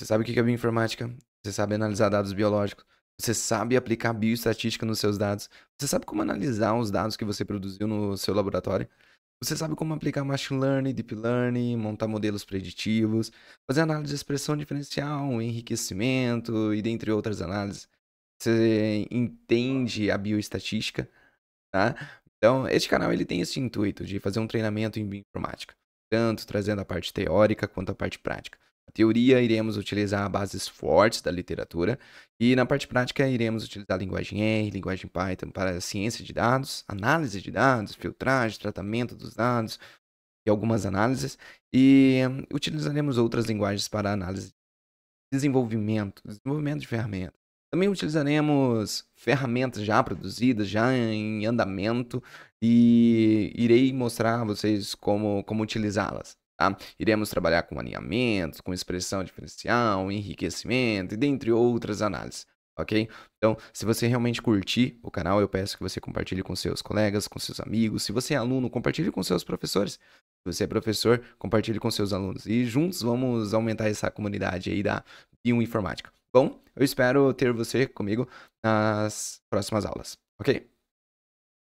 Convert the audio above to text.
Você sabe o que é bioinformática, você sabe analisar dados biológicos, você sabe aplicar bioestatística nos seus dados, você sabe como analisar os dados que você produziu no seu laboratório, você sabe como aplicar machine learning, deep learning, montar modelos preditivos, fazer análise de expressão diferencial, enriquecimento e dentre outras análises. Você entende a bioestatística, tá? Então, este canal ele tem esse intuito de fazer um treinamento em bioinformática, tanto trazendo a parte teórica quanto a parte prática teoria, iremos utilizar bases fortes da literatura e na parte prática iremos utilizar linguagem R, linguagem Python para ciência de dados, análise de dados, filtragem, tratamento dos dados e algumas análises e hum, utilizaremos outras linguagens para análise de desenvolvimento, desenvolvimento de ferramentas. Também utilizaremos ferramentas já produzidas, já em andamento, e irei mostrar a vocês como, como utilizá-las. Tá? Iremos trabalhar com alinhamentos, com expressão diferencial, enriquecimento e dentre outras análises. Ok? Então, se você realmente curtir o canal, eu peço que você compartilhe com seus colegas, com seus amigos. Se você é aluno, compartilhe com seus professores. Se você é professor, compartilhe com seus alunos. E juntos vamos aumentar essa comunidade aí da bioinformática. Bom, eu espero ter você comigo nas próximas aulas. Ok?